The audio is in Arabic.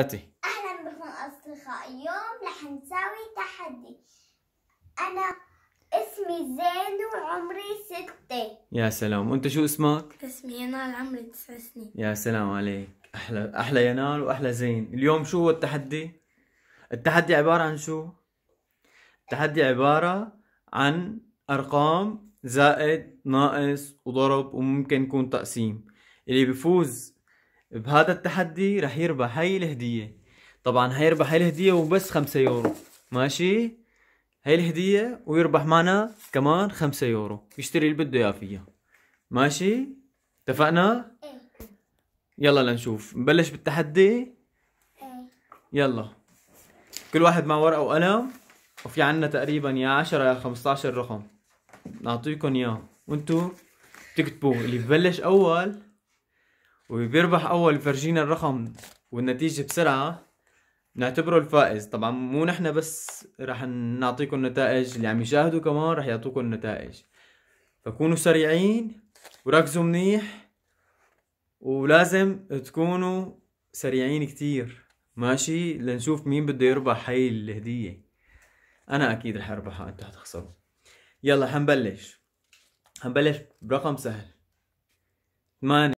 أهلا بكم أصدقاء اليوم رح نساوي تحدي أنا اسمي زين وعمري ستة يا سلام وأنت شو اسمك؟ اسمي ينال عمري تسع سنين يا سلام عليك أحلى أحلى ينال وأحلى زين اليوم شو هو التحدي؟ التحدي عبارة عن شو؟ التحدي عبارة عن أرقام زائد ناقص وضرب وممكن يكون تقسيم اللي بيفوز بهذا التحدي رح يربح هاي الهدية طبعا حيربح هاي الهدية وبس خمسة يورو ماشي هاي الهدية ويربح معنا كمان خمسة يورو يشتري اللي بده اياه فيها ماشي اتفقنا؟ إيه. يلا لنشوف نبلش بالتحدي إيه. يلا كل واحد مع ورقة وقلم وفي عنا تقريبا يا عشرة يا خمسة رقم نعطيكم اياه وانتو تكتبوا اللي ببلش اول وبيربح اول فرجينا الرقم والنتيجة بسرعة نعتبره الفائز طبعا مو نحن بس رح نعطيكم النتائج اللي عم يشاهدوا كمان رح يعطوكم النتائج فكونوا سريعين وركزوا منيح ولازم تكونوا سريعين كتير ماشي لنشوف مين بده يربح هاي الهدية انا اكيد رح اربحها انتو هتخسروا يلا حنبلش حنبلش برقم سهل 8